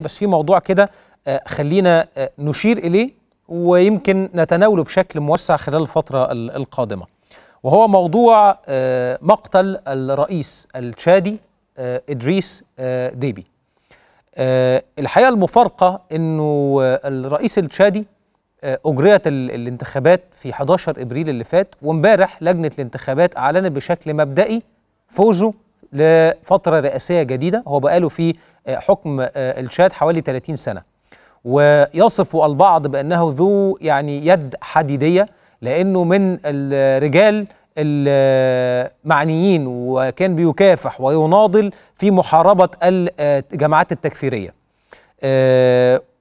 بس في موضوع كده آه، خلينا آه، نشير إليه ويمكن نتناوله بشكل موسع خلال الفترة القادمة وهو موضوع آه، مقتل الرئيس التشادي إدريس ديبي الحقيقة المفارقة أنه الرئيس التشادي أجريت الانتخابات في 11 إبريل اللي فات وامبارح لجنة الانتخابات أعلنت بشكل مبدئي فوزه لفترة رئاسية جديدة هو بقاله في آه، حكم آه، الشاد حوالي 30 سنة ويصف البعض بأنه ذو يعني يد حديدية لأنه من الرجال المعنيين وكان بيكافح ويناضل في محاربة الجماعات آه، التكفيرية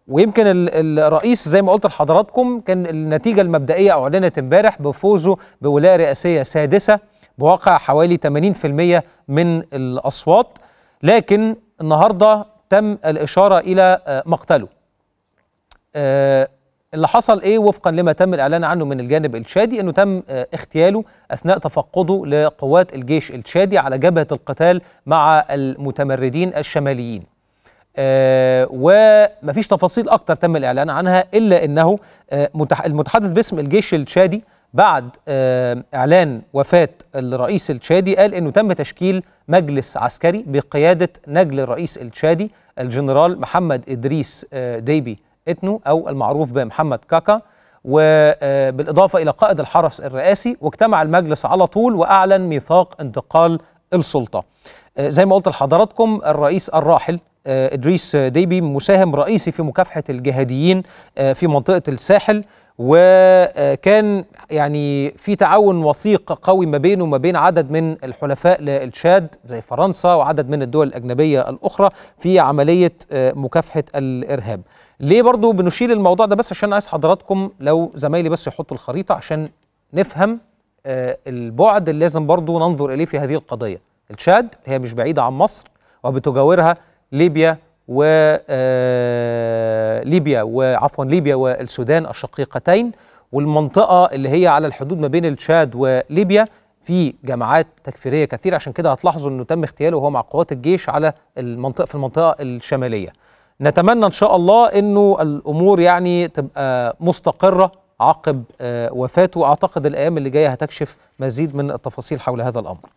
ويمكن الرئيس زي ما قلت لحضراتكم كان النتيجة المبدئية أعلنت امبارح بفوزه بولاية رئاسية سادسة بواقع حوالي 80% من الأصوات لكن النهاردة تم الإشارة إلى آه، مقتله آه، اللي حصل إيه وفقا لما تم الإعلان عنه من الجانب التشادي أنه تم آه، اغتياله أثناء تفقده لقوات الجيش التشادي على جبهة القتال مع المتمردين الشماليين آه ومفيش تفاصيل اكتر تم الاعلان عنها الا انه آه المتحدث باسم الجيش التشادي بعد آه، إعلان وفاة الرئيس التشادي قال أنه تم تشكيل مجلس عسكري بقيادة نجل الرئيس التشادي الجنرال محمد إدريس آه، ديبي إتنو أو المعروف بمحمد كاكا وبالإضافة آه، إلى قائد الحرس الرئاسي واجتمع المجلس على طول وأعلن ميثاق انتقال السلطة زي ما قلت لحضراتكم الرئيس الراحل إدريس ديبي مساهم رئيسي في مكافحة الجهاديين في منطقة الساحل وكان يعني في تعاون وثيق قوي ما بينه وما بين عدد من الحلفاء للتشاد زي فرنسا وعدد من الدول الأجنبية الأخرى في عملية آه، مكافحة الإرهاب ليه برضو بنشيل الموضوع ده بس عشان عايز حضراتكم لو زمايلي بس يحطوا الخريطة عشان نفهم آه، البعد اللي لازم برضو ننظر إليه في هذه القضية التشاد هي مش بعيدة عن مصر وبتجاورها ليبيا وليبيا آه، وعفوا ليبيا والسودان الشقيقتين والمنطقة اللي هي على الحدود ما بين التشاد وليبيا في جماعات تكفيرية كثيرة عشان كده هتلاحظوا أنه تم اغتياله وهو مع قوات الجيش على المنطقة في المنطقة الشمالية نتمنى إن شاء الله أنه الأمور يعني تبقى مستقرة عقب آه، وفاته أعتقد الأيام اللي جاية هتكشف مزيد من التفاصيل حول هذا الأمر